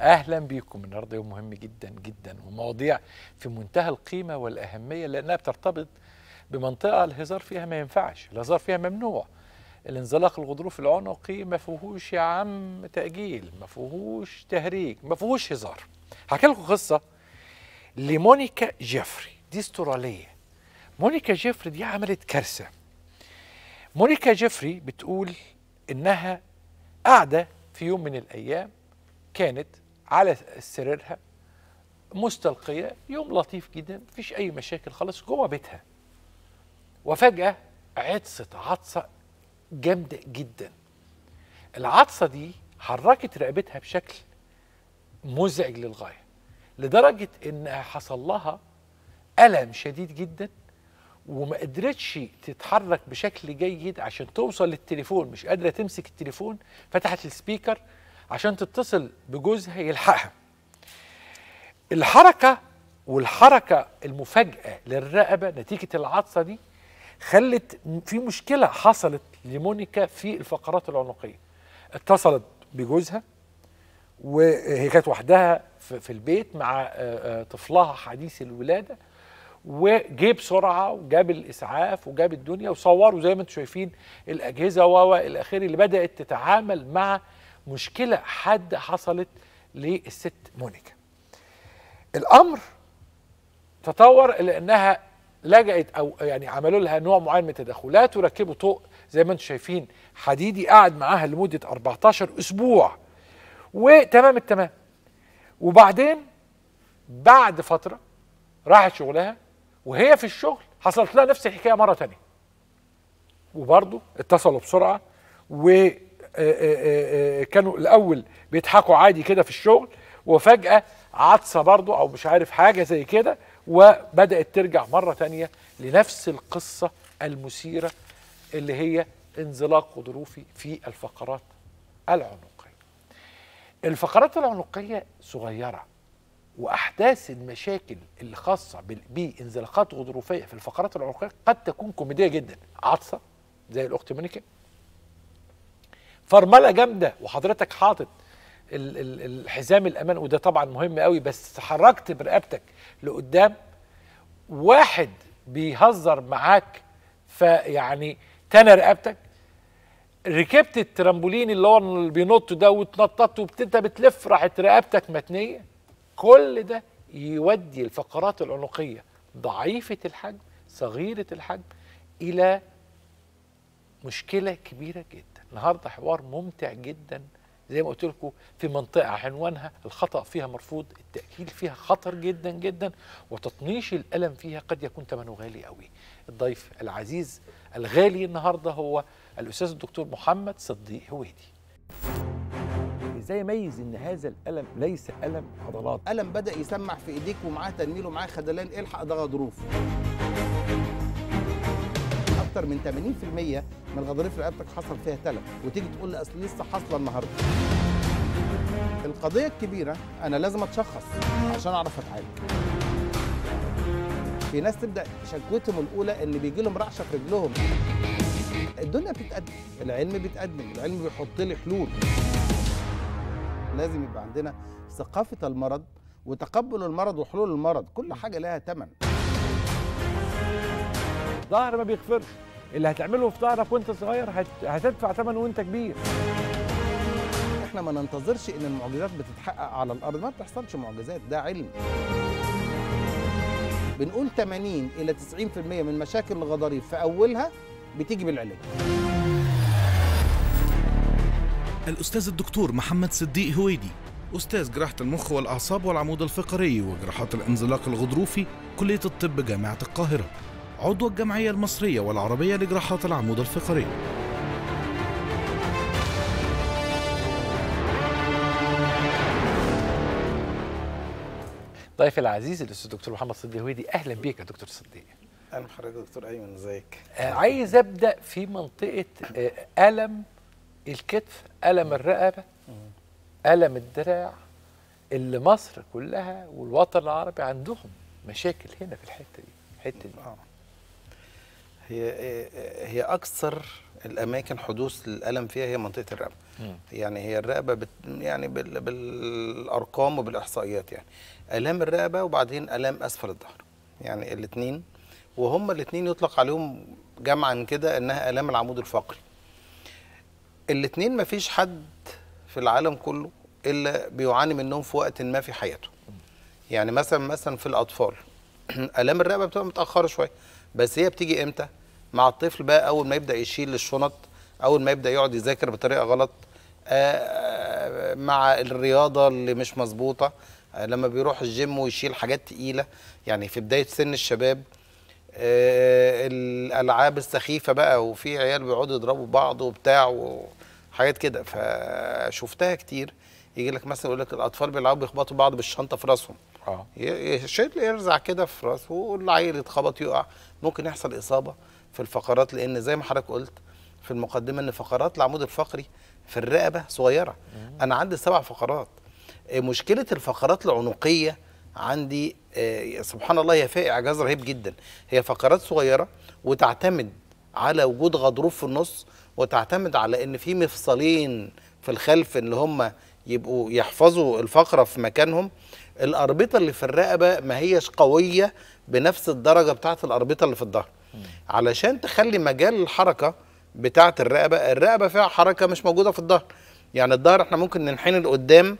اهلا بيكم النهارده يوم مهم جدا جدا ومواضيع في منتهى القيمه والاهميه لانها بترتبط بمنطقه الهزار فيها ما ينفعش، الهزار فيها ممنوع. الانزلاق الغضروف العنقي ما فيهوش يا عم تاجيل، ما فيهوش تهريج، ما فيهوش هزار. هحكي لكم قصه لمونيكا جيفري دي استراليه. مونيكا جيفري دي عملت كارثه. مونيكا جيفري بتقول انها قاعده في يوم من الايام كانت على سريرها مستلقيه يوم لطيف جدا مفيش اي مشاكل خالص جوه بيتها وفجاه عطست عطسه جامده جدا العطسه دي حركت رقبتها بشكل مزعج للغايه لدرجه انها حصل لها الم شديد جدا وما قدرتش تتحرك بشكل جيد عشان توصل للتليفون مش قادره تمسك التليفون فتحت السبيكر عشان تتصل بجوزها يلحقها الحركة والحركة المفاجأة للرقبة نتيجة العطسة دي خلت في مشكلة حصلت لمونيكا في الفقرات العنقية اتصلت بجوزها وهي كانت وحدها في البيت مع آه، آه، طفلها حديث الولادة وجه بسرعه وجاب الاسعاف وجاب الدنيا وصوروا زي ما انتم شايفين الاجهزه والى اخره اللي بدات تتعامل مع مشكلة حد حصلت للست مونيكا الأمر تطور إلى أنها لجأت أو يعني عملوا لها نوع معين من التدخلات وركبوا طوق زي ما انتم شايفين حديدي قعد معاها لمدة 14 أسبوع وتمام التمام وبعدين بعد فترة راحت شغلها وهي في الشغل حصلت لها نفس الحكاية مرة تانية وبرضه اتصلوا بسرعة و آه، آه، آه، كانوا الاول بيضحكوا عادي كده في الشغل وفجاه عطسه برضه او مش عارف حاجه زي كده وبدات ترجع مره تانية لنفس القصه المثيره اللي هي انزلاق غضروفي في الفقرات العنقيه. الفقرات العنقيه صغيره واحداث المشاكل الخاصه بانزلاقات غضروفيه في الفقرات العنقيه قد تكون كوميديه جدا عطسه زي الاخت مونيكا فرمله جامده وحضرتك حاطط الحزام الامان وده طبعا مهم قوي بس حركت برقبتك لقدام واحد بيهزر معاك فيعني تنى رقبتك ركبت الترامبولين اللي هو اللي بينط ده وتنططت وبتنت بتلف راحت رقبتك متنيه كل ده يودي الفقرات العنقيه ضعيفه الحجم صغيره الحجم الى مشكله كبيره جدا النهارده حوار ممتع جدا زي ما قلت لكم في منطقه عنوانها الخطا فيها مرفوض التاكيد فيها خطر جدا جدا وتطنيش الالم فيها قد يكون ثمنه غالي قوي الضيف العزيز الغالي النهارده هو الاستاذ الدكتور محمد صديق هويدي ازاي اميز ان هذا الالم ليس الم عضلات الم بدا يسمع في ايديك ومعاه تنميل ومعاه خدلان الحق ده غضروف اكتر من 80% من غضاريف رقبتك حصل فيها تلف وتيجي تقول لي اصل لسه حاصله النهارده القضيه الكبيره انا لازم اتشخص عشان اعرف اتعالج في ناس تبدا شكوتهم الاولى ان بيجي لهم رعشه في رجلهم الدنيا بتتقدم العلم بيتقدم العلم بيحط لي حلول لازم يبقى عندنا ثقافه المرض وتقبل المرض وحلول المرض كل حاجه لها ثمن ظهر ما بيغفرش اللي هتعمله في ظهرك وانت صغير هتدفع ثمنه وانت كبير احنا ما ننتظرش ان المعجزات بتتحقق على الارض ما بتحصلش معجزات ده علم بنقول 80 الى 90% من مشاكل الغضاريف في اولها بتيجي بالعلاج الأستاذ الدكتور محمد صديق هويدي أستاذ جراحة المخ والأعصاب والعمود الفقري وجراحات الانزلاق الغضروفي كلية الطب جامعة القاهرة عضو الجمعية المصرية والعربية لجراحات العمود الفقري ضيفي العزيز الاستاذ الدكتور محمد صديق هويدي اهلا بيك يا دكتور صديق اهلا بحضرتك دكتور ايمن ازيك آه، عايز ابدا في منطقه آه، الم الكتف الم الرقبه الم الدراع اللي مصر كلها والوطن العربي عندهم مشاكل هنا في الحته دي الحته دي آه. هي هي اكثر الاماكن حدوث الالم فيها هي منطقه الرقبه يعني هي الرقبه بت يعني بال بالارقام وبالاحصائيات يعني الام الرقبه وبعدين الام اسفل الظهر يعني الاثنين وهم الاثنين يطلق عليهم جمعا كده انها الام العمود الفقري الاثنين ما فيش حد في العالم كله الا بيعاني منهم في وقت ما في حياته يعني مثلا مثلا في الاطفال الام الرقبه بتبقى متاخره شويه بس هي بتيجي امتى مع الطفل بقى اول ما يبدا يشيل الشنط اول ما يبدا يقعد يذاكر بطريقه غلط آه، آه، مع الرياضه اللي مش مظبوطه آه، لما بيروح الجيم ويشيل حاجات تقيله يعني في بدايه سن الشباب الالعاب السخيفه بقى وفي عيال بيقعدوا يضربوا بعض وبتاع وحاجات كده فشفتها كتير يجي لك مثلا يقول لك الاطفال بيلعبوا بيخبطوا بعض بالشنطه في راسهم اه يشد يرزع كده في راسه والعيل يتخبط يقع ممكن يحصل اصابه في الفقرات لان زي ما حضرتك قلت في المقدمه ان فقرات العمود الفقري في الرقبه صغيره مم. انا عندي سبع فقرات آه، مشكله الفقرات العنقيه عندي آه، سبحان الله هي فيها اعجاز رهيب جدا هي فقرات صغيره وتعتمد على وجود غضروف في النص وتعتمد على ان في مفصلين في الخلف اللي هم يبقوا يحفظوا الفقره في مكانهم الاربطه اللي في الرقبه ما هيش قويه بنفس الدرجه بتاعه الاربطه اللي في الظهر علشان تخلي مجال الحركه بتاعه الرقبه الرقبه فيها حركه مش موجوده في الظهر يعني الظهر احنا ممكن ننحني لقدام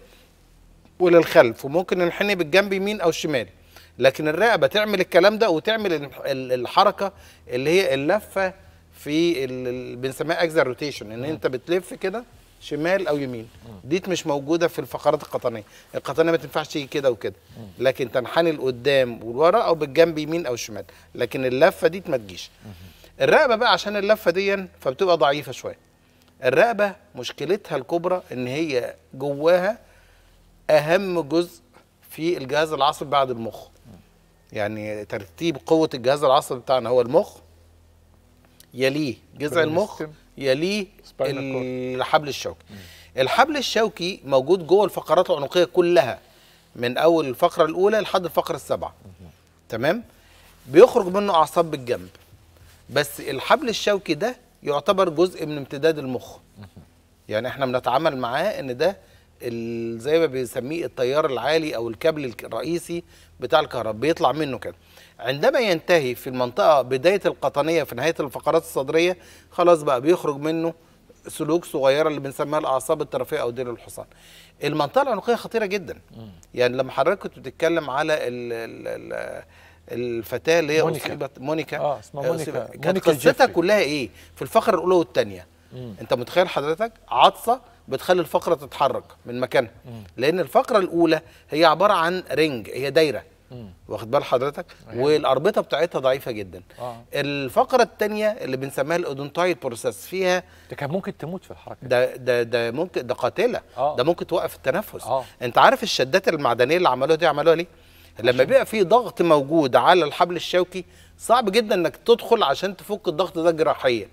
وللخلف وممكن ننحني بالجنب يمين او شمال لكن الرقبه تعمل الكلام ده وتعمل الحركه اللي هي اللفه في بنسميها اكزا روتيشن ان انت بتلف كده شمال او يمين ديت مش موجوده في الفقرات القطنيه القطنيه ما تنفعش تيجي كده وكده لكن تنحني لقدام والورا او بالجنب يمين او شمال لكن اللفه ديت ما تجيش الرقبه بقى عشان اللفه دي فبتبقى ضعيفه شويه الرقبه مشكلتها الكبرى ان هي جواها اهم جزء في الجهاز العصبي بعد المخ يعني ترتيب قوه الجهاز العصبي بتاعنا هو المخ يليه جذع المخ يليه الحبل الشوكي الحبل الشوكي موجود جوه الفقرات العنقيه كلها من اول الفقره الاولى لحد الفقره السابعه تمام بيخرج منه اعصاب بالجنب بس الحبل الشوكي ده يعتبر جزء من امتداد المخ يعني احنا بنتعامل معاه ان ده زي ما بيسميه التيار العالي او الكابل الرئيسي بتاع الكهرباء بيطلع منه كده عندما ينتهي في المنطقه بدايه القطنيه في نهايه الفقرات الصدريه خلاص بقى بيخرج منه سلوك صغيره اللي بنسميها الاعصاب الطرفيه او ديل الحصان. المنطقه العنقيه خطيره جدا. يعني لما حضرتك كنت بتتكلم على ال ال الفتاه اللي هي مونيكا مونيكا اه اسمها آه، مونيكا كانت قصتها كلها ايه؟ في الفقره الاولى والثانيه. انت متخيل حضرتك عطسه بتخلي الفقره تتحرك من مكانها لان الفقره الاولى هي عباره عن رينج هي دايره واخد بال حضرتك أيوة. والاربطه بتاعتها ضعيفه جدا آه. الفقره الثانيه اللي بنسميها الاودونتايد بروسيس فيها ده كان ممكن تموت في الحركه ده ده ده ممكن ده قاتله آه. ده ممكن توقف التنفس آه. انت عارف الشدات المعدنيه اللي عملوها دي عملوها ليه لما بيبقى في ضغط موجود على الحبل الشوكي صعب جدا انك تدخل عشان تفك الضغط ده جراحيا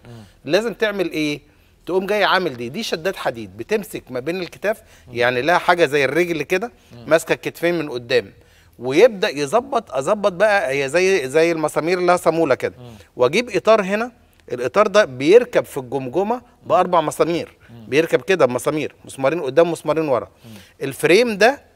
لازم تعمل ايه تقوم جاي عامل دي دي شدات حديد بتمسك ما بين الكتاف يعني لها حاجه زي الرجل كده ماسكه الكتفين من قدام ويبدا يظبط اظبط بقى هي زي زي المسامير لها صاموله كده واجيب اطار هنا الاطار ده بيركب في الجمجمه باربع مسامير بيركب كده بمسامير مسمارين قدام مسمارين ورا الفريم ده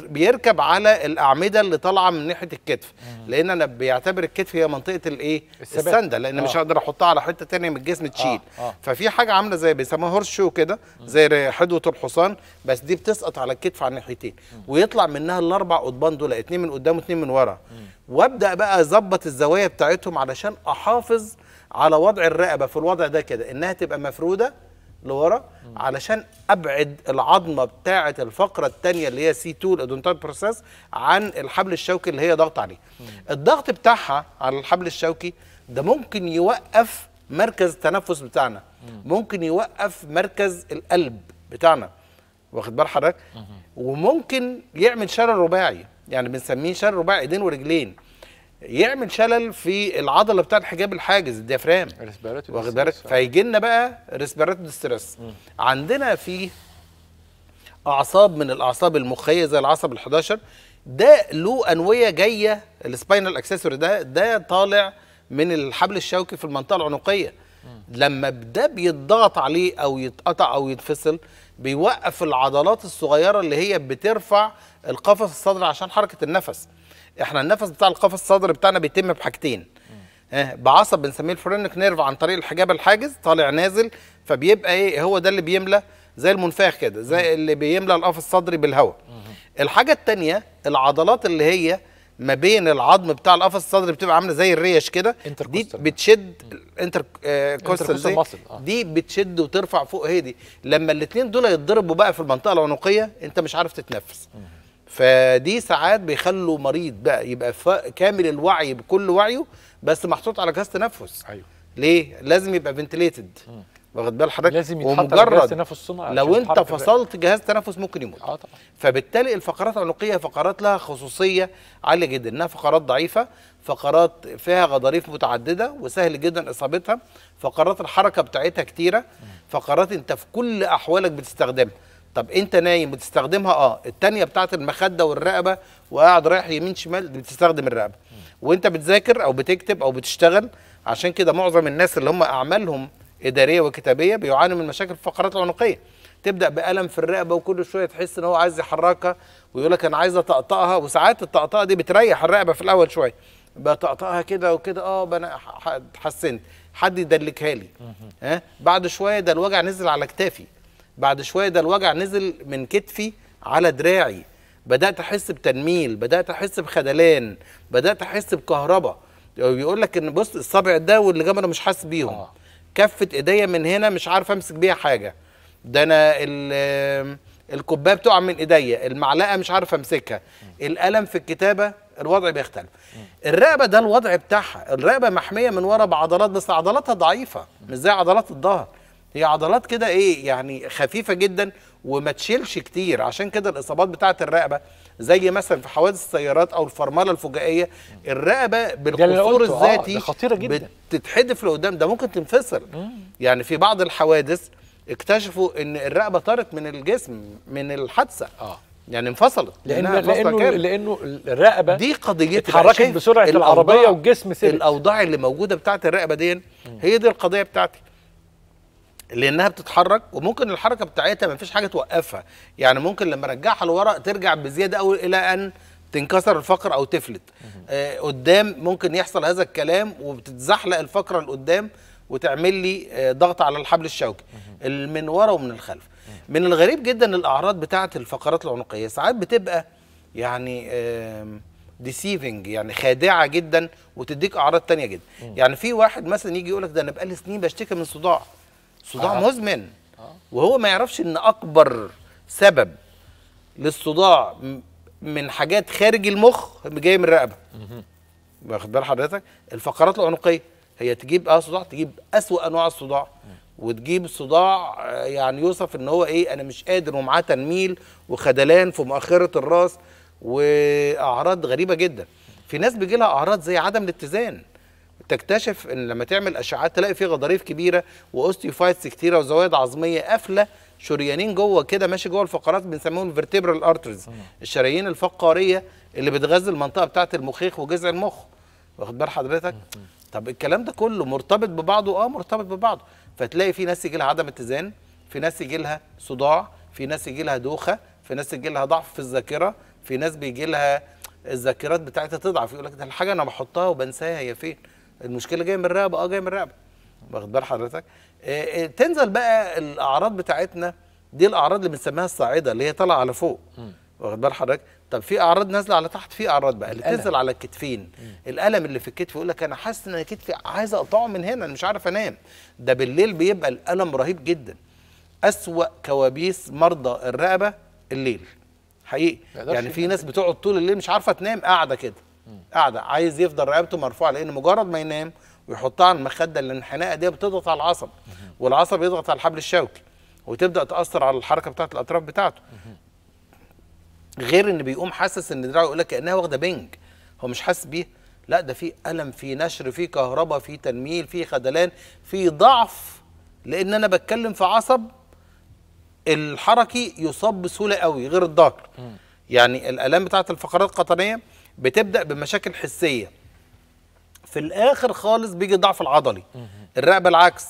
بيركب على الاعمده اللي طالعه من ناحيه الكتف لان انا بيعتبر الكتف هي منطقه الايه السنده لان آه. مش هقدر احطها على حته تانية من الجسم آه، تشيل آه. آه. ففي حاجه عامله زي بيسموها هورس شو كده زي حدوه الحصان بس دي بتسقط على الكتف على الناحيتين ويطلع منها الاربع قضبان دول اتنين من قدام واتنين من ورا وابدا بقى اظبط الزوايا بتاعتهم علشان احافظ على وضع الرقبه في الوضع ده كده انها تبقى مفروده لورا علشان ابعد العظمه بتاعه الفقره الثانيه اللي هي سي 2 الادونتال بروسيس عن الحبل الشوكي اللي هي ضغط عليه الضغط بتاعها على الحبل الشوكي ده ممكن يوقف مركز التنفس بتاعنا ممكن يوقف مركز القلب بتاعنا واخد بال حضرتك وممكن يعمل شلل رباعي يعني بنسميه شلل رباعي ايدين ورجلين يعمل شلل في العضله بتاعت الحجاب الحاجز الديافرام واخد بالك آه. فيجي لنا بقى ريسبيراتو ديستريس عندنا في اعصاب من الاعصاب المخيه زي العصب ال11 ده له انويه جايه السباينال اكسسوري ده ده طالع من الحبل الشوكي في المنطقه العنقيه لما ده بيتضغط عليه او يتقطع او يتفصل بيوقف العضلات الصغيره اللي هي بترفع القفص الصدري عشان حركه النفس احنا النفس بتاع القفص الصدري بتاعنا بيتم بحاجتين اه بعصب بنسميه الفورنك نيرف عن طريق الحجاب الحاجز طالع نازل فبيبقى ايه هو ده اللي بيملى زي المنفاخ كده زي اللي بيملى القفص الصدري بالهواء الحاجه الثانيه العضلات اللي هي ما بين العظم بتاع القفص الصدري بتبقى عامله زي الريش كده دي بتشد انتر كوستال دي, آه. دي بتشد وترفع فوق هي دي لما الاثنين دول يتضربوا بقى في المنطقه العنقيه انت مش عارف تتنفس مم. فدي ساعات بيخلوا مريض بقى يبقى كامل الوعي بكل وعيه بس محطوط على جهاز تنفس ايوه ليه لازم يبقى فنتليتد واخد بال حضرتك لازم يتحط جهاز تنفس صناعي لو انت فصلت جهاز تنفس ممكن يموت اه طبعا فبالتالي الفقرات العنقيه فقرات لها خصوصيه عاليه جدا انها فقرات ضعيفه فقرات فيها غضاريف متعدده وسهل جدا اصابتها فقرات الحركه بتاعتها كتيره فقرات انت في كل احوالك بتستخدمها طب انت نايم بتستخدمها اه الثانيه بتاعه المخده والرقبه وقاعد رايح يمين شمال بتستخدم الرقبه وانت بتذاكر او بتكتب او بتشتغل عشان كده معظم الناس اللي هم اعمالهم اداريه وكتابيه بيعانوا من مشاكل في الفقرات العنقيه تبدا بالم في الرقبه وكل شويه تحس ان هو عايز يحركها ويقول لك انا عايز اطقطقها وساعات الطقطقه دي بتريح الرقبه في الاول شويه بطقطقها كده وكده اه انا اتحسنت حد يدلكها لي ها بعد شويه ده الوجع نزل على كتافي بعد شويه ده الوجع نزل من كتفي على دراعي بدات احس بتنميل بدات احس بخدلان بدات احس بكهرباء بيقول لك ان بص الصابع ده واللي والجمر مش حاسس بيهم آه. كفه ايديا من هنا مش عارف امسك بيها حاجه ده انا الكوبايه بتقع من ايديا المعلقه مش عارف امسكها القلم في الكتابه الوضع بيختلف الرقبه ده الوضع بتاعها الرقبه محميه من ورا بعضلات بس عضلاتها ضعيفه مش زي عضلات الظهر هي عضلات كده ايه يعني خفيفه جدا وما تشيلش كتير عشان كده الاصابات بتاعه الرقبه زي مثلا في حوادث السيارات او الفرمله الفجائيه الرقبه بالقصور آه، الذاتي آه خطيره جدا بتتحدف لقدام ده ممكن تنفصل يعني في بعض الحوادث اكتشفوا ان الرقبه طارت من الجسم من الحادثه اه يعني انفصلت لأن لانه كامل. لانه الرقبه دي قضيه اتحركت بسرعه العربيه والجسم ثبت الاوضاع اللي موجوده بتاعت الرقبه دي هي دي القضيه بتاعتي لانها بتتحرك وممكن الحركه بتاعتها ما فيش حاجه توقفها يعني ممكن لما ارجعها لورا ترجع بزياده قوي الى ان تنكسر الفقره او تفلت آه قدام ممكن يحصل هذا الكلام وبتتزحلق الفقره لقدام وتعمل لي آه ضغط على الحبل الشوكي من ورا ومن الخلف من الغريب جدا الاعراض بتاعه الفقرات العنقيه ساعات بتبقى يعني آه ديسيفنج يعني خادعه جدا وتديك اعراض تانية جدا يعني في واحد مثلا يجي يقول لك ده انا بقالي سنين بشتكي من صداع صداع آه. مزمن آه. وهو ما يعرفش ان اكبر سبب للصداع من حاجات خارج المخ جايه من الرقبه واخد بال حضرتك الفقرات العنقيه هي تجيب اه صداع تجيب اسوا انواع الصداع وتجيب صداع آه، يعني يوصف ان هو ايه انا مش قادر ومعاه تنميل وخدلان في مؤخره الراس واعراض غريبه جدا في ناس بيجي لها اعراض زي عدم الاتزان تكتشف ان لما تعمل اشعاعات تلاقي فيه غضاريف كبيره واوستيوفايتس كتيره وزوائد عظميه قافله شريانين جوه كده ماشي جوه الفقرات بنسميهم الفرتبرال ارترز الشرايين الفقاريه اللي بتغذي المنطقه بتاعه المخيخ وجذع المخ واخد بال حضرتك طب الكلام ده كله مرتبط ببعضه اه مرتبط ببعضه فتلاقي في ناس يجي لها عدم اتزان في ناس يجي لها صداع في ناس يجي لها دوخه في ناس يجي لها ضعف في الذاكره في ناس بيجي لها الذاكرات بتاعتها تضعف يقول لك ده الحاجه انا بحطها وبنساها هي فين المشكله جايه من الرقبه اه جايه من الرقبه واخد بال حضرتك آه، آه، تنزل بقى الاعراض بتاعتنا دي الاعراض اللي بنسميها الصاعده اللي هي طالعه على فوق واخد بال حضرتك طب في اعراض نازله على تحت في اعراض بقى اللي تنزل على الكتفين مم. الالم اللي في الكتف يقول لك انا حاسس ان انا كتفي عايز اقطعه من هنا انا مش عارف انام ده بالليل بيبقى الالم رهيب جدا اسوا كوابيس مرضى الرقبه الليل حقيقي يعني في ناس بتقعد طول الليل مش عارفه تنام قاعده كده قاعده عايز يفضل رقبته مرفوعه لان مجرد ما ينام ويحطها على المخده اللي الانحناءه دي بتضغط على العصب والعصب يضغط على الحبل الشوكي وتبدا تاثر على الحركه بتاعه الاطراف بتاعته غير ان بيقوم حاسس ان دراعه يقول لك كانها واخده بنج هو مش حاسس بيه لا ده في الم في نشر في كهرباء في تنميل في خدلان في ضعف لان انا بتكلم في عصب الحركي يصاب بسهوله قوي غير الظهر يعني الالام بتاعه الفقرات القطنيه بتبدا بمشاكل حسيه في الاخر خالص بيجي الضعف العضلي الرقبه العكس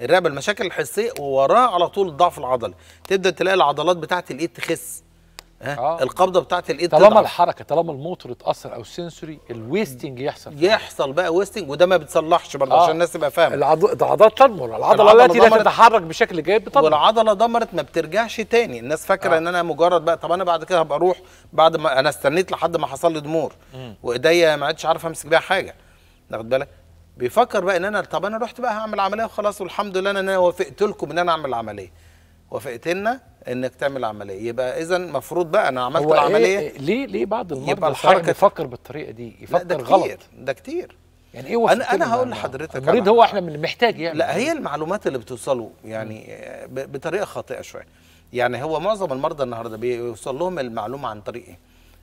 الرقبه المشاكل الحسيه ووراها على طول الضعف العضلي تبدا تلاقي العضلات بتاعت الايد تخس آه. القبضه بتاعت الايد طالما تضعف. الحركه طالما الموتور اتاثر او السنسوري الويستنج يحصل يحصل بقى ويستنج وده ما بتصلحش برضه آه. عشان الناس تبقى فاهمه العضلات تدمر العضله التي لا تتحرك بشكل جيد بتدمر والعضله دمرت ما بترجعش تاني الناس فاكره آه. ان انا مجرد بقى طب انا بعد كده هبقى اروح بعد ما انا استنيت لحد ما حصل لي ضمور وايديا ما عادش عارف امسك بيها حاجه واخد بالك بيفكر بقى ان انا طب انا رحت بقى هعمل عمليه وخلاص والحمد لله ان انا وافقت لكم ان انا اعمل عمليه وافقتنا انك تعمل عمليه يبقى اذا المفروض بقى انا عملت إيه العمليه إيه ليه ليه بعض المرضى يبقى الحركه يفكر بالطريقه دي يفكر ده كتير غلط ده كتير يعني ايه انا انا هقول لحضرتك المريض هو احنا من محتاج يعني لا هي المعلومات اللي بتوصله يعني بطريقه خاطئه شويه يعني هو معظم المرضى النهارده بيوصل لهم المعلومه عن طريق ايه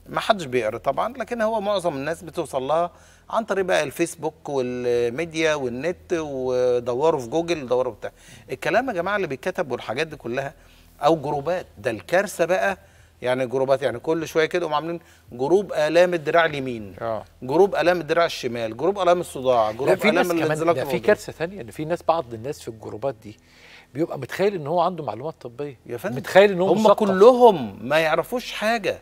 ما حدش بيقرا طبعا لكن هو معظم الناس بتوصل لها عن طريق بقى الفيسبوك والميديا والنت ودوروا في جوجل دوروا بتاع الكلام يا جماعه اللي بيتكتب والحاجات دي كلها او جروبات ده الكارثه بقى يعني جروبات يعني كل شويه كده هم عاملين جروب الام الدراع اليمين اه جروب الام الدراع الشمال جروب الام الصداع جروب في الام الانزلاق في كارثه ثانيه ان في ناس بعض الناس في الجروبات دي بيبقى متخيل ان هو عنده معلومات طبيه يا فندم متخيل ان هو هم كلهم ما يعرفوش حاجه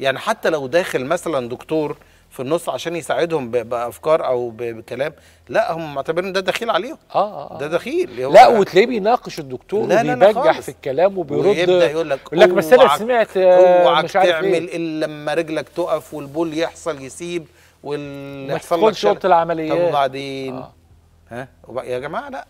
يعني حتى لو داخل مثلا دكتور في النص عشان يساعدهم بافكار او بكلام لا هم معتبرين ده دخيل عليهم اه اه, آه. ده دخيل لا وتلاقيه بيناقش الدكتور لا وبيبجح في الكلام وبيرد ويبدا يقول لك يقول لك بس انا سمعت اوعك مش عارف تعمل الا إيه؟ لما رجلك تقف والبول يحصل يسيب وما يحصل لك شرط العمليات طب وبعدين آه. ها يا جماعه لا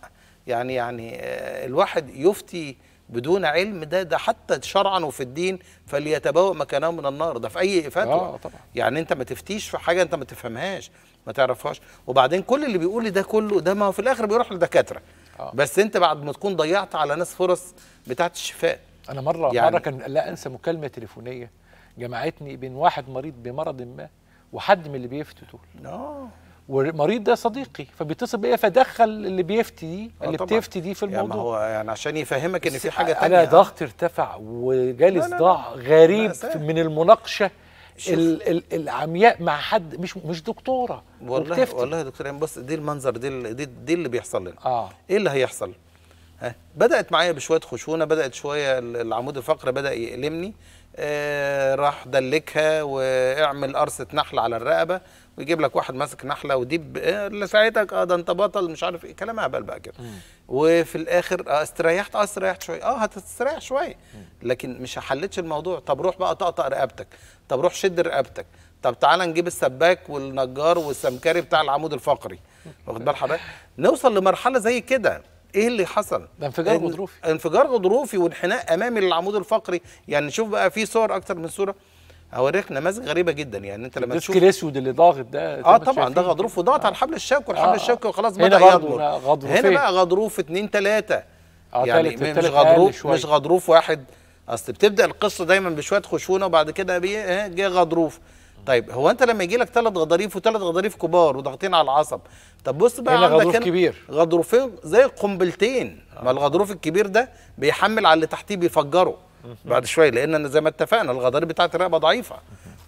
يعني يعني آه، الواحد يفتي بدون علم ده ده حتى شرعا وفي الدين فليتبوأ مكانه من النار ده في اي فتوى آه طبعا. يعني انت ما تفتيش في حاجه انت ما تفهمهاش ما تعرفهاش وبعدين كل اللي بيقول ده كله ده ما هو في الاخر بيروح لدكاتره آه. بس انت بعد ما تكون ضيعت على ناس فرص بتاعه الشفاء انا مره يعني مره كان لا انسى مكالمه تليفونيه جمعتني بين واحد مريض بمرض ما وحد من اللي بيفتوا دول آه. والمريض ده صديقي فبيتصل بيا فدخل اللي بيفتي دي آه، اللي طبعًا. بتفتي دي في يعني الموضوع يعني هو يعني عشان يفهمك ان في حاجه ثانيه انا ضغطي ارتفع وجالي صداع غريب من المناقشه العمياء مع حد مش مش دكتوره والله وبتفتي. والله يا دكتور يعني بص دي المنظر دي دي, دي اللي بيحصل لنا آه. ايه اللي هيحصل ها بدات معايا بشويه خشونه بدات شويه العمود الفقري بدا يألمني آه راح دلكها واعمل قرصه نحل على الرقبه ويجيب لك واحد ماسك نحله وديب آه، اللي ساعتك اه ده انت بطل مش عارف ايه كلام هبل بقى كده وفي الاخر اه استريحت اه استريحت شويه اه هتستريح شويه لكن مش حلتش الموضوع طب روح بقى طقطق رقبتك طب روح شد رقبتك طب تعالى نجيب السباك والنجار والسمكري بتاع العمود الفقري واخد بال حضرتك نوصل لمرحله زي كده ايه اللي حصل ده انفجار غضروفي انفجار غضروفي وانحناء امامي للعمود الفقري يعني نشوف بقى في صور اكتر من صوره هوريك نماذج غريبه جدا يعني انت لما تشوف الاسود اللي ضاغط ده اه طبعا ده غضروف وضغط آه. على الحبل الشوكي والحبل آه. آه. الشوكي وخلاص بدا يضمر آه، هنا بقى غضروف اثنين ثلاثه آه يعني تلت مش غضروف مش غضروف واحد اصل بتبدا القصه دايما بشويه خشونه وبعد كده بيه جه غضروف طيب هو انت لما يجي لك ثلاث غضاريف وثلاث غضاريف كبار وضاغطين على العصب طب بص بقى عندك غضروف كبير غضروفين زي قنبلتين آه. ما الغضروف الكبير ده بيحمل على اللي تحتيه بيفجره بعد شويه لان زي ما اتفقنا الغضاريف بتاعت الرقبه ضعيفه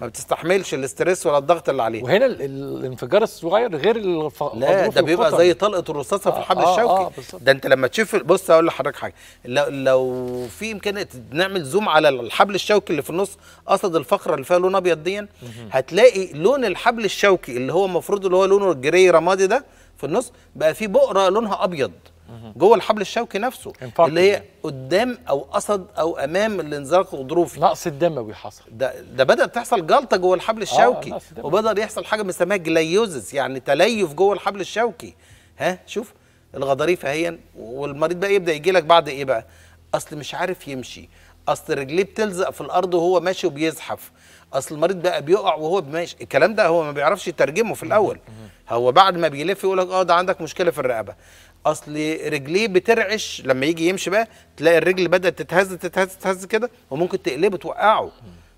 ما بتستحملش الاسترس ولا الضغط اللي عليها وهنا الانفجار الصغير غير الف... لا ده بيبقى زي طلقه الرصاصه في الحبل آه, آه،, آه، الشوكي آه ده انت لما تشوف بص اقول لحضرتك حاجه لو, لو في امكانيه نعمل زوم على الحبل الشوكي اللي في النص قصد الفقره اللي فيها لون ابيض دي هتلاقي لون الحبل الشوكي اللي هو المفروض اللي هو لونه الجري رمادي ده في النص بقى فيه بقره لونها ابيض جوه الحبل الشوكي نفسه اللي هي قدام او قصد او امام الانزلاق الغضروفي نقص الدم حصل ده ده بدات تحصل جلطه جوه الحبل آه، الشوكي آه وبدا يحصل حاجه بنسميها جليوزس يعني تليف جوه الحبل الشوكي ها شوف الغضاريف اهي والمريض بقى يبدا يجي لك بعد ايه بقى اصل مش عارف يمشي اصل رجليه بتلزق في الارض وهو ماشي وبيزحف اصل المريض بقى بيقع وهو ماشي الكلام ده هو ما بيعرفش يترجمه في الاول هو بعد ما بيلف يقول لك اه ده عندك مشكله في الرقبه اصل رجليه بترعش لما يجي يمشي بقى تلاقي الرجل بدات تتهز تتهز تتهز كده وممكن تقلبه توقعه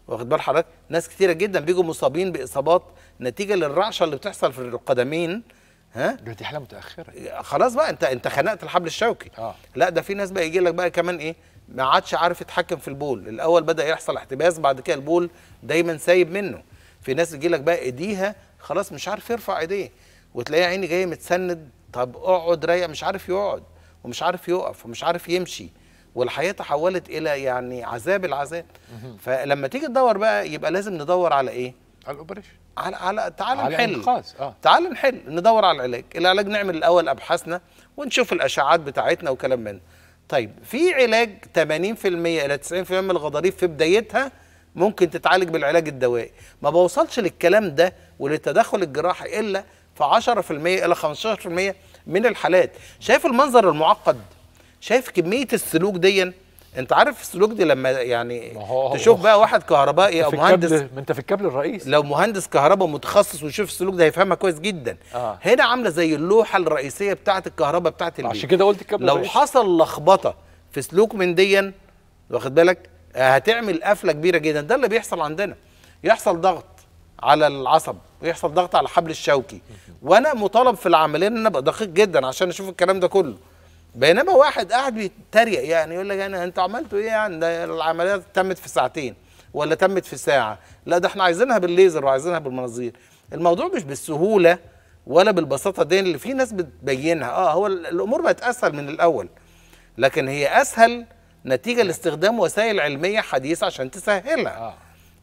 واخد بال حضرتك ناس كتيره جدا بيجوا مصابين باصابات نتيجه للرعشه اللي بتحصل في القدمين ها دي حاله متاخره خلاص بقى انت انت خنقت الحبل الشوكي آه. لا ده في ناس بقى يجي لك بقى كمان ايه ما عادش عارف يتحكم في البول الاول بدا يحصل احتباس بعد كده البول دايما سايب منه في ناس يجي لك بقى ايديها خلاص مش عارف يرفع ايديه وتلاقيها عيني جايه متسند طب اقعد رايق مش عارف يقعد ومش عارف يقف ومش عارف يمشي والحياه تحولت الى يعني عذاب العذاب فلما تيجي تدور بقى يبقى لازم ندور على ايه على الاوبريشن على على تعال على نحل اه تعال نحل ندور على العلاج العلاج نعمل الاول ابحاثنا ونشوف الاشعاعات بتاعتنا وكلام من طيب في علاج 80% الى 90% من الغضاريف في بدايتها ممكن تتعالج بالعلاج الدوائي ما بوصلش للكلام ده وللتدخل الجراحي الا في 10% الى 15% من الحالات شايف المنظر المعقد شايف كميه السلوك دي انت عارف السلوك دي لما يعني تشوف بقى واحد كهربائي او مهندس ما انت في الكابل الرئيسي لو مهندس كهرباء متخصص ويشوف السلوك ده هيفهمها كويس جدا آه. هنا عامله زي اللوحه الرئيسيه بتاعه الكهرباء بتاعه البيت عشان كده قلت الكابل لو الرئيسي. حصل لخبطه في سلوك من دي واخد بالك آه، هتعمل قفله كبيره جدا ده اللي بيحصل عندنا يحصل ضغط على العصب ويحصل ضغط على الحبل الشوكي وانا مطالب في العمليه ان انا ابقى دقيق جدا عشان اشوف الكلام ده كله بينما واحد قاعد بيتريق يعني يقول لك يعني انتوا عملتوا ايه يعني ده العمليه تمت في ساعتين ولا تمت في ساعه لا ده احنا عايزينها بالليزر وعايزينها بالمناظير الموضوع مش بالسهوله ولا بالبساطه دي اللي في ناس بتبينها اه هو الامور بقت اسهل من الاول لكن هي اسهل نتيجه لاستخدام وسائل علميه حديثه عشان تسهلها آه.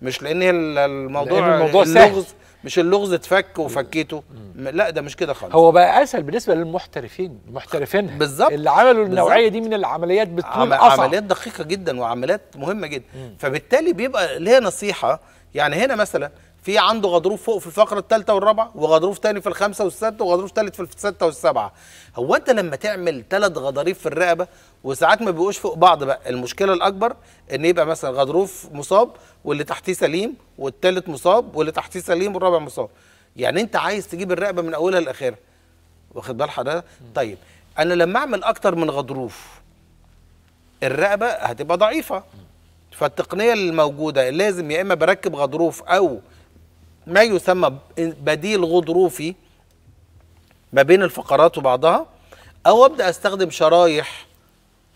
مش لان الموضوع لأن الموضوع اللغز سهل. مش اللغز اتفك وفكيته لا ده مش كده خالص هو بقى اسهل بالنسبه للمحترفين محترفينها بالظبط اللي عملوا النوعيه دي من العمليات بتكون عم أصعب. عمليات دقيقه جدا وعمليات مهمه جدا م. فبالتالي بيبقى ليها نصيحه يعني هنا مثلا في عنده غضروف فوق في الفقره الثالثه والرابعه وغضروف ثاني في الخامسه والسادسه وغضروف ثالث في السادسه والسابعه هو انت لما تعمل ثلاث غضاريف في الرقبه وساعات ما بيبقوش فوق بعض بقى المشكله الاكبر ان يبقى مثلا غضروف مصاب واللي تحتيه سليم والثالث مصاب واللي تحتيه سليم والرابع مصاب يعني انت عايز تجيب الرقبه من اولها لاخرها واخد بال حضرتك طيب انا لما اعمل اكتر من غضروف الرقبه هتبقى ضعيفه فالتقنيه الموجوده لازم يا اما بركب غضروف او ما يسمى بديل غضروفي ما بين الفقرات وبعضها او ابدا استخدم شرايح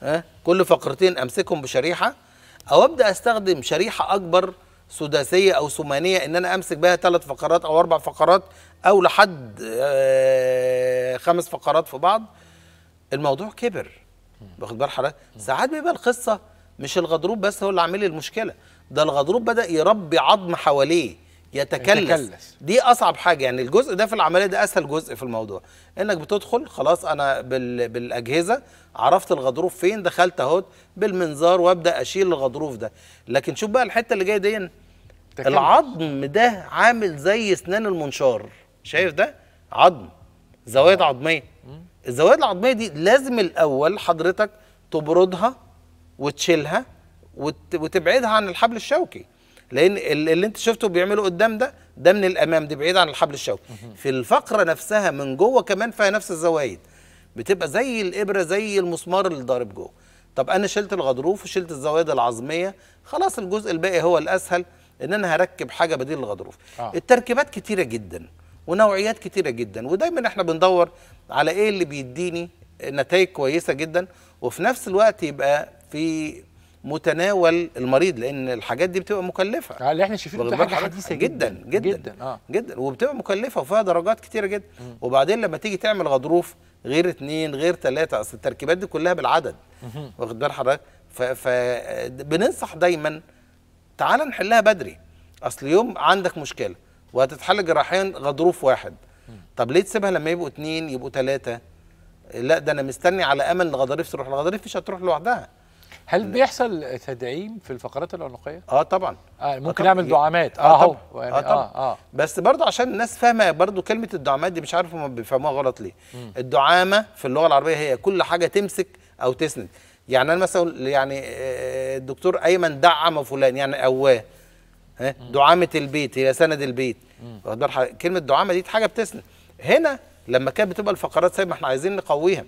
ها كل فقرتين امسكهم بشريحه او ابدا استخدم شريحه اكبر سداسيه او ثمانيه ان انا امسك بها ثلاث فقرات او اربع فقرات او لحد آه، خمس فقرات في بعض الموضوع كبر واخد بال حضرتك ساعات بيبقى القصه مش الغضروف بس هو اللي عامل المشكله ده الغضروف بدا يربي عظم حواليه يتكلس. يتكلس دي اصعب حاجه يعني الجزء ده في العمليه ده اسهل جزء في الموضوع انك بتدخل خلاص انا بال... بالاجهزه عرفت الغضروف فين دخلت اهوت بالمنظار وابدا اشيل الغضروف ده لكن شوف بقى الحته اللي جايه دي العظم ده عامل زي اسنان المنشار شايف ده عظم زوايد آه. عظميه الزوايد العظميه دي لازم الاول حضرتك تبردها وتشيلها وت... وتبعدها عن الحبل الشوكي لان اللي انت شفته بيعمله قدام ده ده من الامام دي بعيد عن الحبل الشوكي في الفقره نفسها من جوه كمان فيها نفس الزوايد بتبقى زي الابره زي المسمار اللي ضارب جوه طب انا شلت الغضروف وشلت الزوايد العظميه خلاص الجزء الباقي هو الاسهل ان انا هركب حاجه بديل الغضروف آه. التركيبات كتيره جدا ونوعيات كتيره جدا ودايما احنا بندور على ايه اللي بيديني نتائج كويسه جدا وفي نفس الوقت يبقى في متناول المريض لان الحاجات دي بتبقى مكلفه آه، اللي احنا شايفينه حاجه حديثه جدا جدا جدا, جدا, آه. جدا وبتبقى مكلفه وفيها درجات كتيره جدا م. وبعدين لما تيجي تعمل غضروف غير اثنين غير ثلاثه اصل التركيبات دي كلها بالعدد واخد بال حضرتك فبننصح دايما تعال نحلها بدري اصل يوم عندك مشكله وهتتحل جراحيا غضروف واحد م. طب ليه تسيبها لما يبقوا اثنين يبقوا ثلاثه لا ده انا مستني على امل الغضاريف تروح الغضاريف مش هتروح لوحدها هل بيحصل تدعيم في الفقرات العنقيه؟ اه طبعا آه ممكن آه, آه، دعامات اه, آه, يعني آه, طبعًا. آه, آه بس برضه عشان الناس فاهمه برضه كلمه الدعامات دي مش عارف هم بيفهموها غلط ليه مم. الدعامه في اللغه العربيه هي كل حاجه تمسك او تسند يعني انا مثلا يعني آه، الدكتور ايمن دعم فلان يعني قواه دعامه البيت هي سند البيت كلمه دعامه دي حاجه بتسند هنا لما كانت بتبقى الفقرات ما احنا عايزين نقويها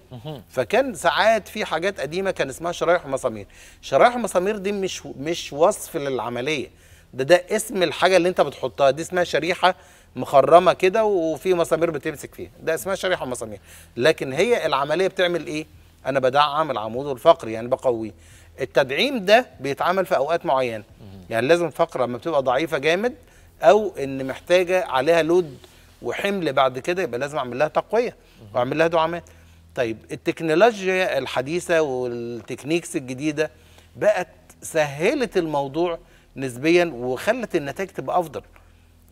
فكان ساعات في حاجات قديمه كان اسمها شرايح ومسامير شرايح ومسامير دي مش مش وصف للعمليه ده ده اسم الحاجه اللي انت بتحطها دي اسمها شريحه مخرمه كده وفي مسامير بتمسك فيها ده اسمها شريحه ومسامير لكن هي العمليه بتعمل ايه انا بدعم العمود الفقري يعني بقويه التدعيم ده بيتعمل في اوقات معينه يعني لازم فقره لما بتبقى ضعيفه جامد او ان محتاجه عليها لود وحمل بعد كده يبقى لازم اعمل لها تقويه واعمل لها دعامات طيب التكنولوجيا الحديثه والتكنيكس الجديده بقت سهلت الموضوع نسبيا وخلت النتائج تبقى افضل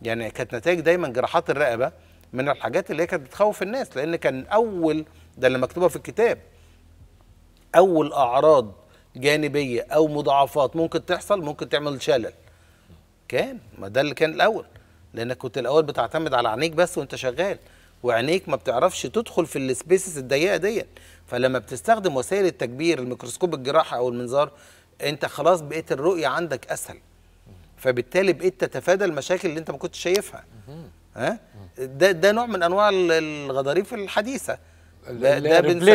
يعني كانت نتائج دايما جراحات الرقبه من الحاجات اللي هي كانت بتخوف الناس لان كان اول ده اللي مكتوبه في الكتاب اول اعراض جانبيه او مضاعفات ممكن تحصل ممكن تعمل شلل كان ما ده اللي كان الاول لانك كنت الاول بتعتمد على عينيك بس وانت شغال وعينيك ما بتعرفش تدخل في السبيسز الضيقه ديت فلما بتستخدم وسائل التكبير الميكروسكوب الجراحه او المنظار انت خلاص بقيت الرؤيه عندك اسهل فبالتالي بقيت تتفادى المشاكل اللي انت ما كنتش شايفها ها ده ده نوع من انواع الغضاريف الحديثه ده ده بديل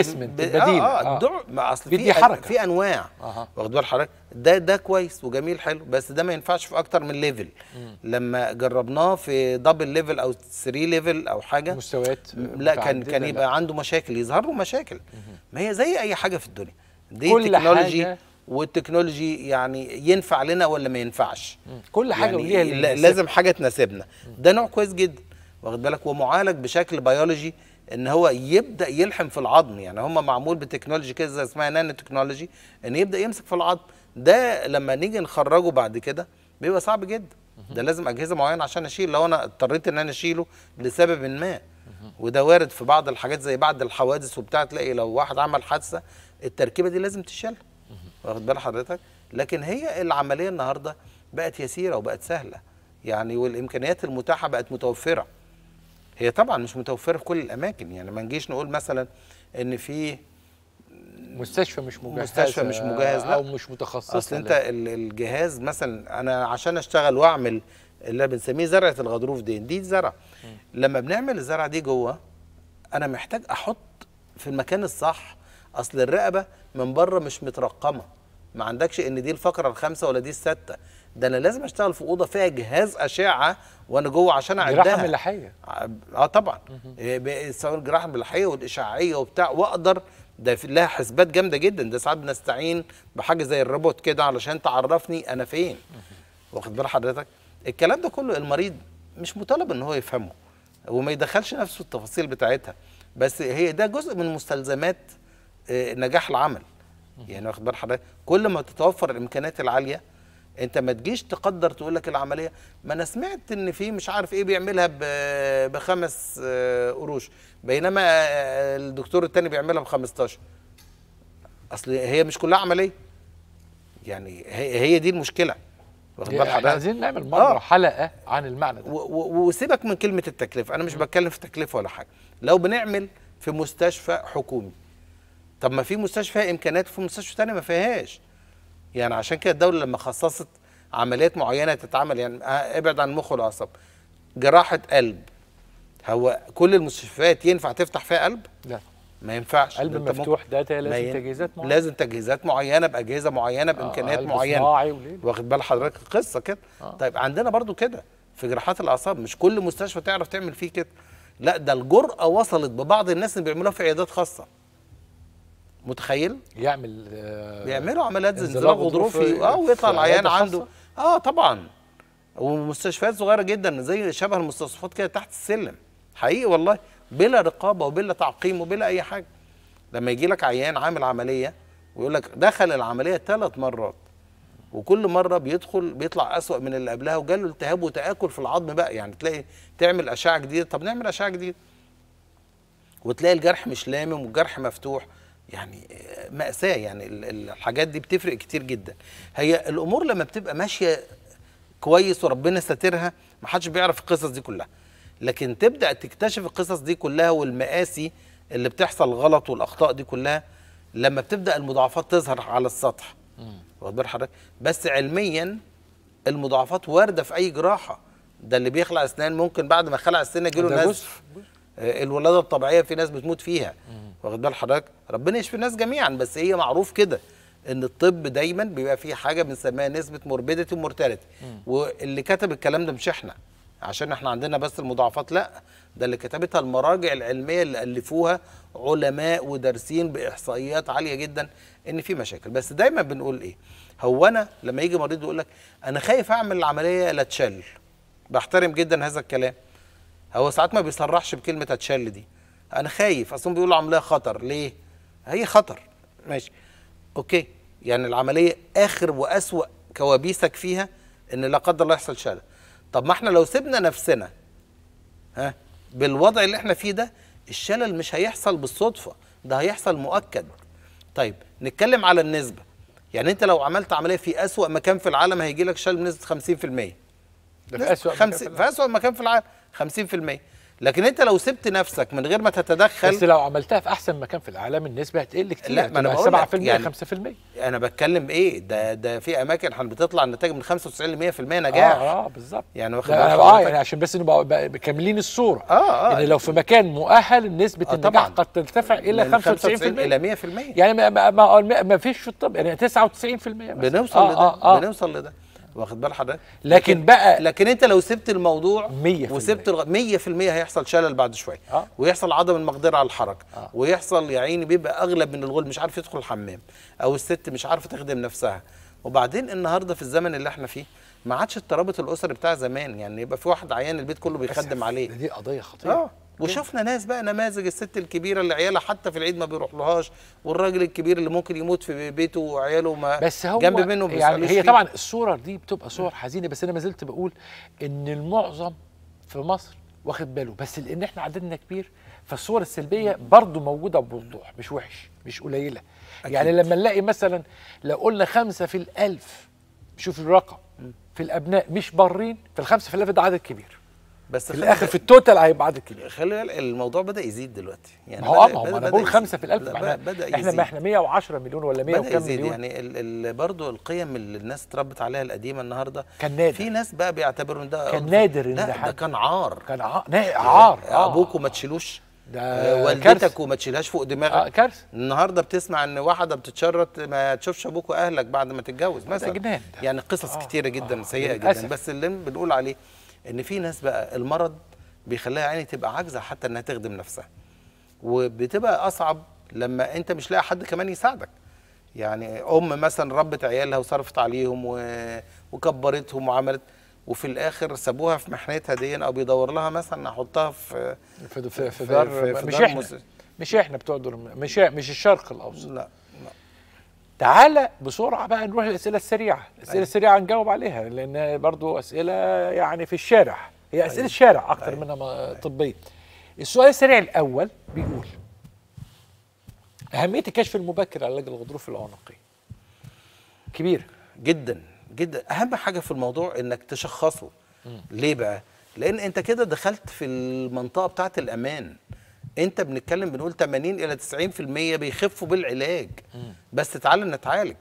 اه, آه, آه. اصل في حركه في انواع آه. واخد بال حضرتك ده ده كويس وجميل حلو بس ده ما ينفعش في اكتر من ليفل لما جربناه في دبل ليفل او 3 ليفل او حاجه مستويات آه، لا كان كان يبقى لا. عنده مشاكل يظهر له مشاكل ما هي زي اي حاجه في الدنيا دي كل تكنولوجي حاجة والتكنولوجي يعني ينفع لنا ولا ما ينفعش كل حاجه يعني وليها لازم حاجه تناسبنا ده نوع كويس جدا واخد بالك ومعالج بشكل بيولوجي ان هو يبدا يلحم في العظم يعني هم معمول بتكنولوجي كده زي اسمها نانو تكنولوجي ان يبدا يمسك في العظم ده لما نيجي نخرجه بعد كده بيبقى صعب جدا ده لازم اجهزه معينه عشان اشيل لو انا اضطريت ان انا اشيله لسبب ما وده وارد في بعض الحاجات زي بعض الحوادث وبتاع تلاقي لو واحد عمل حادثه التركيبه دي لازم تشيلها واخد بال حضرتك لكن هي العمليه النهارده بقت يسيره وبقت سهله يعني والامكانيات المتاحه بقت متوفره هي طبعا مش متوفره في كل الاماكن يعني ما نجيش نقول مثلا ان في مستشفى مش مجهز مستشفى مش مجهز لا او مش متخصص اصل انت الجهاز مثلا انا عشان اشتغل واعمل اللي بنسميه زرعه الغضروف دي دي زرع لما بنعمل الزرعه دي جوه انا محتاج احط في المكان الصح اصل الرقبه من بره مش مترقمه ما عندكش ان دي الفقره الخامسه ولا دي السادسه ده انا لازم اشتغل في اوضه فيها جهاز اشعه وانا جوه عشان اعدها آه، آه، إيه، جراحه ملاحيه اه طبعا سواء الجراحه الملاحيه والاشعاعيه وبتاع واقدر ده لها حسبات جامده جدا ده ساعات بنستعين بحاجه زي الروبوت كده علشان تعرفني انا فين واخد بال حضرتك الكلام ده كله المريض مش مطالب ان هو يفهمه وما يدخلش نفسه التفاصيل بتاعتها بس هي ده جزء من مستلزمات آه، نجاح العمل يعني واخد بال حضرتك كل ما تتوفر الامكانيات العاليه انت ما تجيش تقدر تقول لك العمليه ما انا سمعت ان في مش عارف ايه بيعملها بخمس آه، قروش بينما آه، آه، الدكتور التاني بيعملها ب 15 اصل هي مش كلها عمليه يعني هي دي المشكله واخد بال عايزين نعمل مره حلقه عن المعنى ده وسيبك من كلمه التكلفه انا مش بتكلم في تكلفه ولا حاجه لو بنعمل في مستشفى حكومي طب ما في مستشفى امكانيات في مستشفى تانية ما فيهاش يعني عشان كده الدوله لما خصصت عمليات معينه تتعمل يعني آه، ابعد عن المخ والعصب جراحه قلب هو كل المستشفيات ينفع تفتح فيها قلب؟ لا ما ينفعش قلب مفتوح ده لازم ين... تجهيزات معينه لازم تجهيزات معينه باجهزه معينه آه، بامكانيات آه معينه واخد بال حضرتك القصه كده آه. طيب عندنا برضو كده في جراحات الاعصاب مش كل مستشفى تعرف تعمل فيه كده لا ده الجرأه وصلت ببعض الناس اللي بيعملوها في عيادات خاصه متخيل يعمل آه بيعملوا عمليات زلزال غضروفي اه, آه، ويطلع العيان عنده اه طبعا ومستشفيات صغيره جدا زي شبه المستشفيات كده تحت السلم حقيقي والله بلا رقابه وبلا تعقيم وبلا اي حاجه لما يجي لك عيان عامل عمليه ويقول لك دخل العمليه ثلاث مرات وكل مره بيدخل بيطلع اسوا من اللي قبلها وجاله التهاب وتاكل في العظم بقى يعني تلاقي تعمل اشعه جديده طب نعمل اشعه جديده وتلاقي الجرح مش لامم والجرح مفتوح يعني مأساة يعني الحاجات دي بتفرق كتير جدا هي الأمور لما بتبقى ماشية كويس وربنا ساترها محدش بيعرف القصص دي كلها لكن تبدأ تكتشف القصص دي كلها والمقاسي اللي بتحصل غلط والأخطاء دي كلها لما بتبدأ المضاعفات تظهر على السطح واخد حضرتك بس علميا المضاعفات وارده في اي جراحه ده اللي بيخلع اسنان ممكن بعد ما خلع السن يجيله ناس آه، الولاده الطبيعيه في ناس بتموت فيها مم. واخد بال حضرتك ربنا يشفي الناس جميعا بس هي معروف كده ان الطب دايما بيبقى فيه حاجه بنسميها نسبه موربيديتي ومورتاليتي واللي كتب الكلام ده مش احنا عشان احنا عندنا بس المضاعفات لا ده اللي كتبتها المراجع العلميه اللي الفوها علماء ودارسين باحصائيات عاليه جدا ان في مشاكل بس دايما بنقول ايه هو انا لما يجي مريض يقول لك انا خايف اعمل العمليه لا تشل بحترم جدا هذا الكلام هو ساعات ما بيصرحش بكلمه اتشل دي انا خايف اصلا بيقولوا عمليه خطر ليه هي خطر ماشي اوكي يعني العمليه اخر واسوا كوابيسك فيها ان لا قدر الله يحصل شلل طب ما احنا لو سيبنا نفسنا ها بالوضع اللي احنا فيه ده الشلل مش هيحصل بالصدفه ده هيحصل مؤكد طيب نتكلم على النسبه يعني انت لو عملت عمليه في اسوا مكان في العالم هيجي لك شلل بنسبه 50% ده في اسوا في اسوا مكان في العالم 50% لكن انت لو سبت نفسك من غير ما تتدخل بس لو عملتها في احسن مكان في العالم النسبه هتقل كتير لا ما انا بقول 7% يعني 5% انا بتكلم ايه ده ده في اماكن بتطلع النتائج من 95% نجاح اه اه بالظبط يعني واخد اه يعني عشان بس نبقى مكملين الصوره اه اه يعني لو في مكان مؤهل نسبه آه النجاح قد ترتفع الى 95% الى 100% يعني ما ما, ما, ما فيش في الطب يعني 99% مثلا بنوصل آه لده آه آه بنوصل لده واخد بال حضرتك لكن, لكن بقى لكن انت لو سبت الموضوع 100% وسبت 100% هيحصل شلل بعد شويه آه. ويحصل عدم المقدره على الحركه آه. ويحصل يا عيني بيبقى اغلب من الغل مش عارف يدخل الحمام او الست مش عارفه تخدم نفسها وبعدين النهارده في الزمن اللي احنا فيه ما عادش الترابط الاسري بتاع زمان يعني يبقى في واحد عيان البيت كله بيخدم عليه دي قضيه خطيره آه. وشفنا ناس بقى نماذج الست الكبيره اللي عيالها حتى في العيد ما بيروح لهاش والراجل الكبير اللي ممكن يموت في بيته وعياله ما بس هو جنب منه يعني هي طبعا الصوره دي بتبقى صور حزينه بس انا ما زلت بقول ان المعظم في مصر واخد باله بس لان احنا عددنا كبير فالصور السلبيه برضو موجوده بوضوح مش وحش مش قليله يعني لما نلاقي مثلا لو قلنا خمسة في الألف شوف الرقم في الأبناء مش بارين الخمسه في الألف ده عدد كبير بس في الاخر في التوتال هيبقى عدد كبير خلي بالك الموضوع بدا يزيد دلوقتي يعني ما هو بدأ آه، ما انا بقول خمسه في الالف احنا بدأ احنا ما احنا 110 مليون ولا 100 وكام مليون يعني ال ال برضو القيم اللي الناس اتربت عليها القديمه النهارده كان نادر في ناس بقى بيعتبروا ان ده كان نادر ان ده, ده كان عار كان عار عار آه، آه. ابوكم ما تشيلوش ده والدتك وما تشيلهاش فوق دماغك آه كارثه النهارده بتسمع ان واحده بتتشرط ما تشوفش ابوك واهلك بعد ما تتجوز مثلا يعني قصص آه كتيره جدا آه سيئه جدا بس اللي بنقول عليه ان في ناس بقى المرض بيخليها يعني تبقى عاجزه حتى انها تخدم نفسها وبتبقى اصعب لما انت مش لاقي حد كمان يساعدك يعني ام مثلا ربت عيالها وصرفت عليهم وكبرتهم وعملت وفي الاخر سابوها في محنتها دي او بيدور لها مثلا احطها في في في, في, في, في, في, في, في, في مش احنا مش احنا بتقدر مش مش الشرق الاوسط لا تعالى بسرعه بقى نروح الاسئله السريعه الاسئله أيه. السريعه نجاوب عليها لان برضو اسئله يعني في الشارع هي اسئله أيه. الشارع اكتر أيه. منها أيوة. طبيه السؤال السريع الاول بيقول اهميه الكشف المبكر لعلاج الغضروف العنقي كبيره جدا جدا اهم حاجه في الموضوع انك تشخصه م. ليه بقى لان انت كده دخلت في المنطقه بتاعه الامان انت بنتكلم بنقول 80 الى 90% بيخفوا بالعلاج بس تعالى نتعالج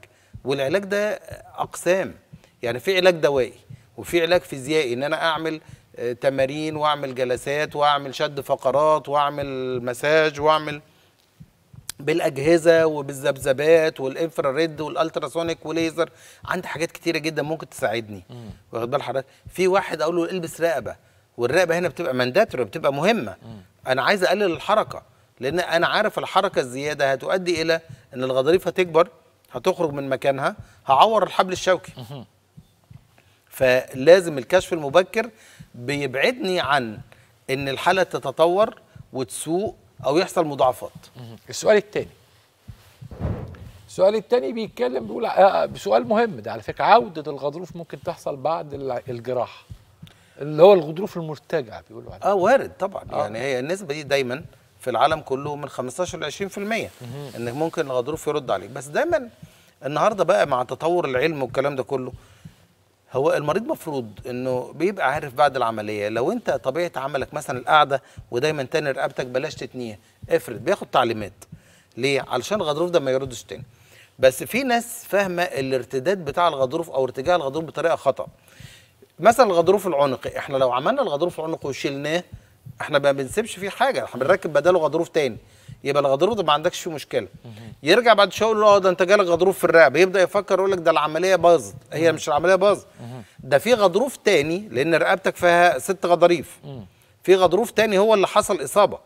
والعلاج ده اقسام يعني في علاج دوائي وفي علاج فيزيائي ان انا اعمل آه، تمارين واعمل جلسات واعمل شد فقرات واعمل مساج واعمل بالاجهزه وبالذبذبات والانفراريد والالتراسونيك وليزر عندي حاجات كتيره جدا ممكن تساعدني واخد بال حضرتك في واحد اقول له البس رقبه والرقبه هنا بتبقى مانداتوري بتبقى مهمه م. انا عايز اقلل الحركه لان انا عارف الحركه الزياده هتؤدي الى ان الغضاريف هتكبر هتخرج من مكانها هعور الحبل الشوكي م. فلازم الكشف المبكر بيبعدني عن ان الحاله تتطور وتسوء او يحصل مضاعفات السؤال الثاني السؤال الثاني بيتكلم بيقول بسؤال آه، آه، مهم ده على فكره عوده الغضروف ممكن تحصل بعد الجراحه اللي هو الغضروف المرتجعه بيقولوا عليها اه وارد طبعا آه. يعني هي النسبه دي دايما في العالم كله من 15 ل 20% ان ممكن الغضروف يرد عليك بس دايما النهارده بقى مع تطور العلم والكلام ده كله هو المريض مفروض انه بيبقى عارف بعد العمليه لو انت طبيعه عملك مثلا القعده ودايما تاني رقبتك بلاش تتنيه افرد بياخد تعليمات ليه علشان الغضروف ده ما يردش تاني بس في ناس فاهمه الارتداد بتاع الغضروف او ارتجاع الغضروف بطريقه خطا مثلا الغضروف العنقي احنا لو عملنا الغضروف العنقي وشلناه احنا ما بنسيبش فيه حاجه احنا بنركب بداله غضروف تاني يبقى الغضروف ده ما عندكش فيه مشكله يرجع بعد شويه يقول له اه ده انت جالك غضروف في الرقبه يبدا يفكر يقول لك ده العمليه باظت هي مش العمليه باظت ده في غضروف تاني لان رقبتك فيها ست غضاريف في غضروف تاني هو اللي حصل اصابه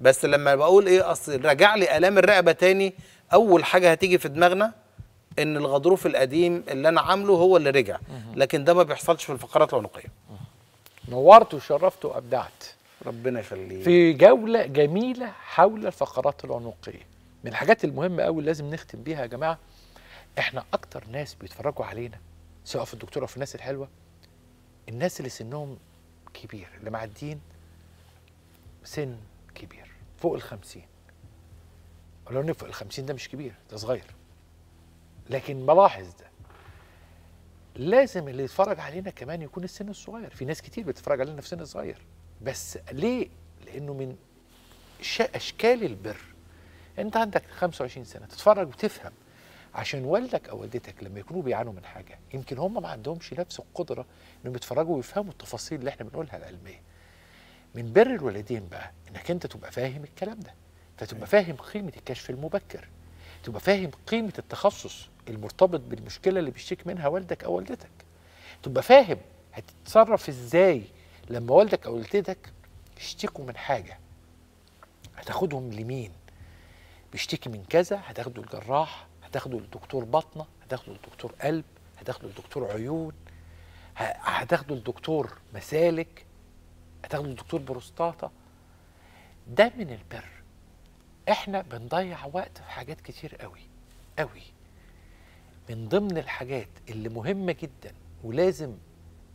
بس لما بقول ايه اصل رجع لي الام الرقبه تاني اول حاجه هتيجي في دماغنا ان الغضروف القديم اللي انا عامله هو اللي رجع لكن ده ما بيحصلش في الفقرات العنقيه نورت وشرفت وابدعت ربنا يخليك في جوله جميله حول الفقرات العنقيه من الحاجات المهمه قوي لازم نختم بيها يا جماعه احنا اكتر ناس بيتفرجوا علينا سواء في الدكتور او في الناس الحلوه الناس اللي سنهم كبير اللي معديين سن كبير فوق الخمسين ولو فوق فوق 50 ده مش كبير ده صغير لكن بلاحظ ده لازم اللي يتفرج علينا كمان يكون السن الصغير في ناس كتير بتتفرج علينا في سن صغير بس ليه لانه من اشكال البر انت عندك 25 سنه تتفرج وتفهم عشان والدك او والدتك لما يكونوا بيعانوا من حاجه يمكن هم ما عندهمش نفس القدره انهم يتفرجوا ويفهموا التفاصيل اللي احنا بنقولها العلميه من بر الوالدين بقى انك انت تبقى فاهم الكلام ده فتبقى أيوة. فاهم قيمه الكشف المبكر تبقى فاهم قيمه التخصص المرتبط بالمشكله اللي بيشتكي منها والدك او والدتك تبقى فاهم هتتصرف ازاي لما والدك او والدتك يشتكوا من حاجه هتاخدهم لمين بيشتكي من كذا هتاخده الجراح هتاخده لدكتور بطنه هتاخده لدكتور قلب هتاخده لدكتور عيون هتاخده لدكتور مسالك هتاخده لدكتور بروستاتا ده من البر احنا بنضيع وقت في حاجات كتير قوي قوي من ضمن الحاجات اللي مهمه جدا ولازم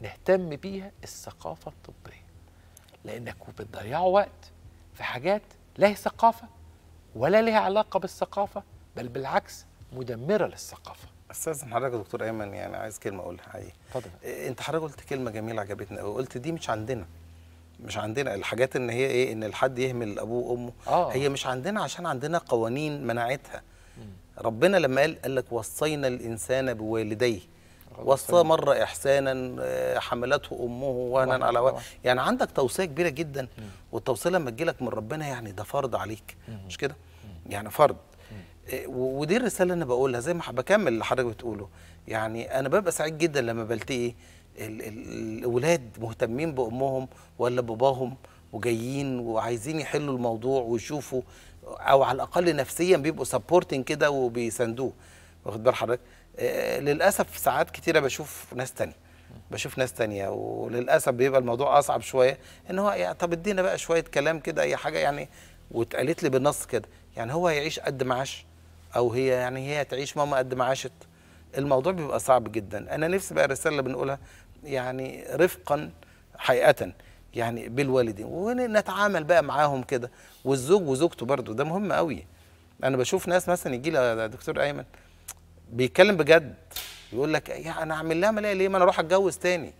نهتم بيها الثقافه الطبيه لانكم بتضيعوا وقت في حاجات لا هي ثقافه ولا لها علاقه بالثقافه بل بالعكس مدمره للثقافه استاذن حضرتك دكتور ايمن يعني عايز كلمه اقولها حقيقي اتفضل انت حضرتك قلت كلمه جميله عجبتني قلت دي مش عندنا مش عندنا الحاجات ان هي ايه ان الحد يهمل ابوه وامه آه. هي مش عندنا عشان عندنا قوانين منعتها ربنا لما قال قال لك وصينا الانسان بوالديه وصى مره احسانا آه، حملته امه وهنا على وهن يعني عندك توصيه كبيره جدا والتوصيه لما تجيلك من ربنا يعني ده فرض عليك مش كده يعني فرض آه، ودي الرساله اللي انا بقولها زي ما بكمل اللي حضرتك بتقوله يعني انا ببقى سعيد جدا لما بلتقي الأولاد مهتمين بأمهم ولا باباهم وجايين وعايزين يحلوا الموضوع ويشوفوا أو على الأقل نفسيا بيبقوا سبورتنج كده وبيساندوه واخد بال حضرتك آه، للأسف ساعات كتيرة بشوف ناس تانية بشوف ناس تانية وللأسف بيبقى الموضوع أصعب شوية إن هو طب ادينا بقى شوية كلام كده أي حاجة يعني واتقالت لي بالنص كده يعني هو هيعيش قد ما عاش أو هي يعني هي تعيش ماما قد ما عاشت الموضوع بيبقى صعب جدا أنا نفسي بقى الرسالة اللي بنقولها يعني رفقا حقيقه يعني بالوالدين ونتعامل بقى معاهم كده والزوج وزوجته برضو ده مهم قوي انا بشوف ناس مثلا يجي لي دكتور ايمن بيتكلم بجد يقول لك يا انا اعمل لها ملاية ليه ما انا اروح اتجوز تاني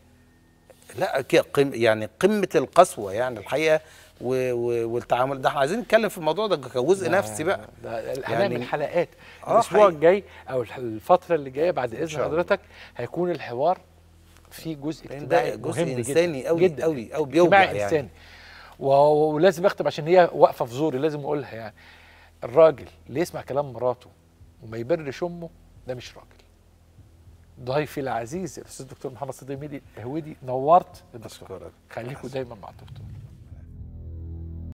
لا يعني قمه القسوه يعني الحقيقه والتعامل ده احنا عايزين نتكلم في الموضوع ده كجزء نفسي بقى ده يعني من حلقات آه، الاسبوع الجاي او الفتره اللي جايه بعد اذن حضرتك هيكون الحوار في جزء اجتماعي جزء مهم انساني قوي جدا قوي او بيوجع يعني انساني ولازم اختم عشان هي واقفه في زوري لازم اقولها يعني الراجل اللي يسمع كلام مراته وما يبرش امه ده مش راجل ضيفي العزيز الاستاذ الدكتور محمد صديق ميدي الهويدي نورت الدكتور خليكم دايما مع الدكتور